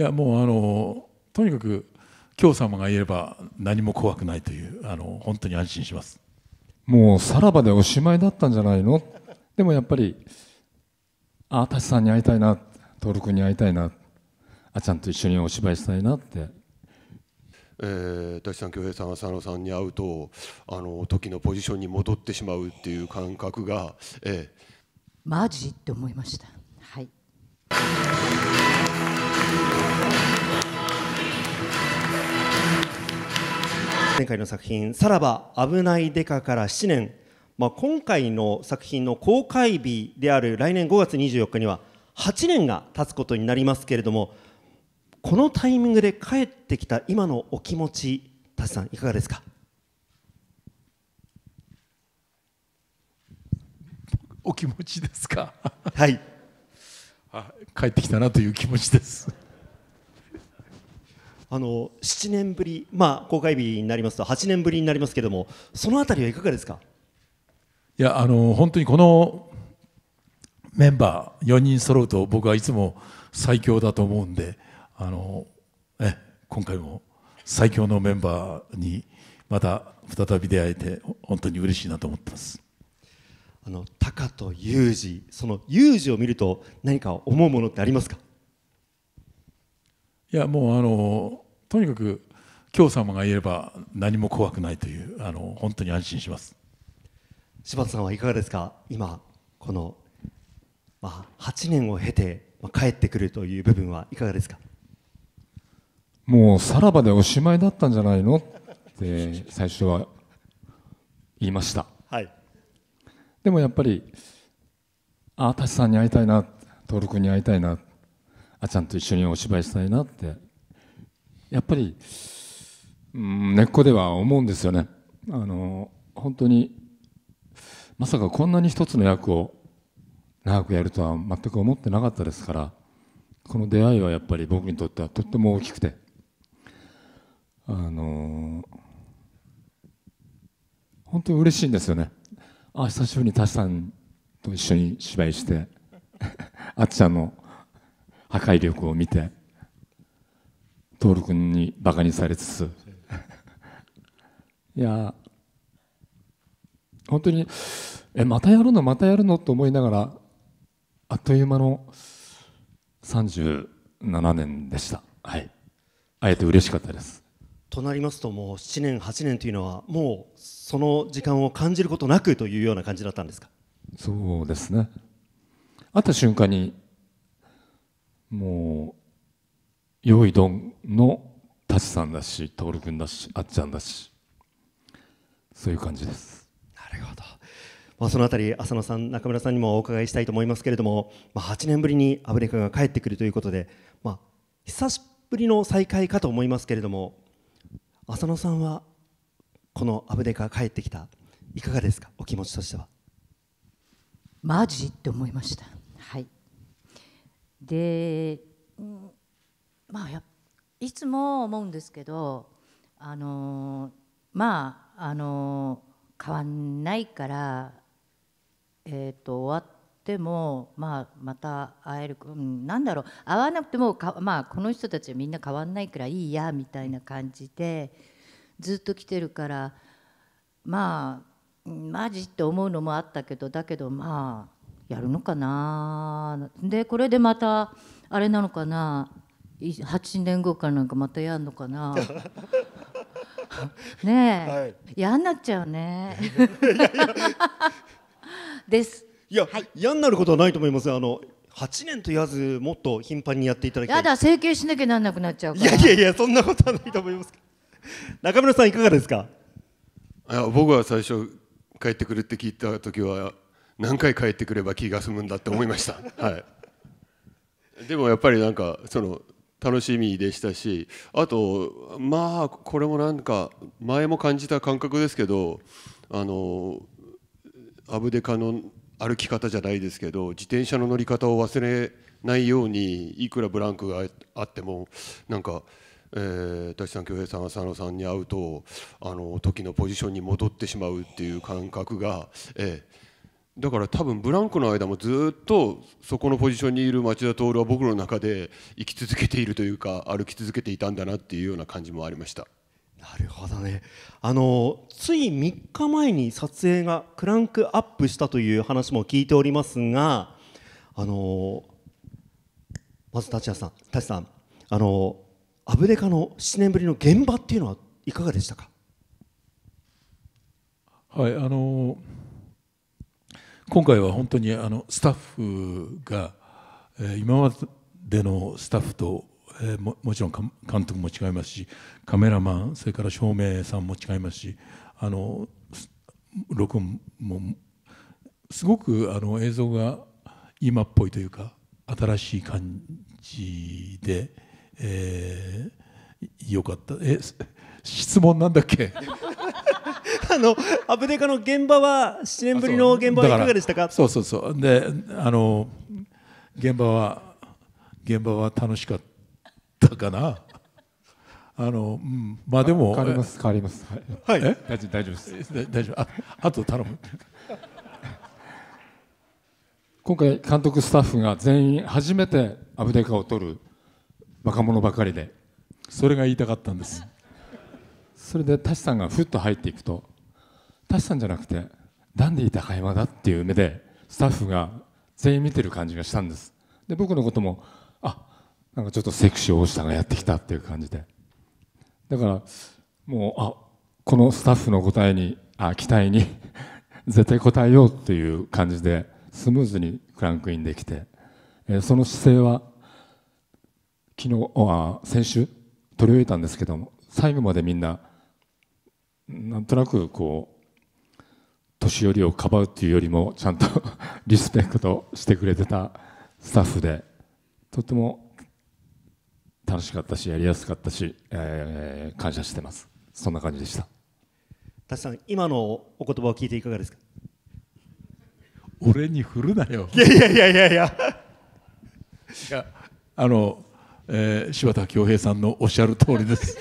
いやもうあのとにかく日様が言えば何も怖くないというあの本当に安心しますもうさらばでおしまいだったんじゃないのでもやっぱりああ舘さんに会いたいな徹君に会いたいなあちゃんと一緒にお芝居したいなってえー、舘さん、恭平さん、浅野さんに会うとあの時のポジションに戻ってしまうっていう感覚が、ええ、マジって思いました。はい前回の作品「さらば危ないデカ」から7年、まあ、今回の作品の公開日である来年5月24日には8年が経つことになりますけれどもこのタイミングで帰ってきた今のお気持ち舘さんいかがですかお気持ちですか はいあ帰ってきたなという気持ちですあの7年ぶり、まあ、公開日になりますと8年ぶりになりますけどもその辺りはいかがですかいやあの本当にこのメンバー4人揃うと僕はいつも最強だと思うんであのえ今回も最強のメンバーにまた再び出会えて本当に嬉しいなと思ってます。あの高と有二その有二を見ると何か思うものってありますかいやもうあのとにかく今日様が言えば何も怖くないというあの本当に安心します柴田さんはいかがですか今この、まあ、8年を経て、まあ、帰ってくるという部分はいかがですかもうさらばでおしまいだったんじゃないのって最初は言いました、はい、でもやっぱりああ舘さんに会いたいな徹君に会いたいなっあちゃんと一緒にお芝居したいなってやっぱり、うん、根っこでは思うんですよねあの本当にまさかこんなに一つの役を長くやるとは全く思ってなかったですからこの出会いはやっぱり僕にとってはとっても大きくてあの本当に嬉しいんですよねあ久しぶりにしさんと一緒に芝居して あっちゃんの破壊力を見て徹君にバカにされつついや本当にえまたやるのまたやるのと思いながらあっという間の37年でしたはいあえて嬉しかったですとなりますともう7年8年というのはもうその時間を感じることなくというような感じだったんですかそうですね会った瞬間にもうよいどんのタチさんだし徹君だしあっちゃんだしそういう感じですなるほど、まあ、そのあたり浅野さん中村さんにもお伺いしたいと思いますけれども、まあ、8年ぶりにアブレ君が帰ってくるということで、まあ、久しぶりの再会かと思いますけれども浅野さんはこのアブデカ帰ってきたいかがですかお気持ちとしてはマジって思いましたで、うん、まあやいつも思うんですけどあのまああの変わんないから、えーと、と終わっても、まあ、また会える、うん、なんだろう会わなくてもか、まあ、この人たちはみんな変わんないからいいやみたいな感じでずっと来てるからまあマジって思うのもあったけどだけどまあやるのかなでこれでまたあれなのかな8年後からなんかまたやるのかな ねえ、はい、嫌になっちゃうね ですいや、はい、嫌になることはないと思いますあの8年と言わずもっと頻繁にやっていただきたいやだ整形しなきゃなんなくなっちゃういやいやいやそんなことはないと思います 中村さんいかがですかい僕は最初帰ってくるって聞いた時は何回帰ってくれば気が済むんだって思いました、はい、でもやっぱりなんかその楽しみでしたしあとまあこれもなんか前も感じた感覚ですけどあのアブデカの歩き方じゃないですけど自転車の乗り方を忘れないようにいくらブランクがあってもなんか。えー、舘さん、恭平さん、浅野さんに会うとあの時のポジションに戻ってしまうっていう感覚が、えー、だから多分ブランクの間もずっとそこのポジションにいる町田徹は僕の中で生き続けているというか歩き続けていたんだなっていうような感じもありましたなるほどねあのつい3日前に撮影がクランクアップしたという話も聞いておりますがあのまず達也さん達さんあのアブデカの7年ぶりの現場っていうのはいかがでしたかはいあのー今回は本当にあのスタッフが、えー、今までのスタッフと、えー、ももちろん監督も違いますしカメラマンそれから照明さんも違いますしあの録音もすごくあの映像が今っぽいというか新しい感じで、えー、よかったえ質問なんだっけ あのアブデカの現場は7年ぶりの現場はいかがでしたかそうそうそうであの現場は現場は楽しかったかな あの、うん、まあでも変わります変わりますはい、はい、大丈夫大丈夫です大丈夫ああと頼む今回監督スタッフが全員初めてアブデカを取る若者ばかりでそれが言いたかったんですそれで舘さんがふっと入っていくとしさんじゃなくてダンディ高山だっていう目でスタッフが全員見てる感じがしたんですで僕のこともあなんかちょっとセクシー大下がやってきたっていう感じでだからもうあこのスタッフの答えにあ期待に 絶対答えようっていう感じでスムーズにクランクインできて、えー、その姿勢は昨日あ先週取り終えたんですけども最後までみんななんとなくこう年寄りをかばうっていうよりもちゃんと リスペクトしてくれてたスタッフでとても楽しかったしやりやすかったし、えー、感謝してますそんな感じでしたたしさん今のお言葉を聞いていかがですか俺に振るなよいやいやいやいやいやいやあの、えー、柴田恭平さんのおっしゃる通りです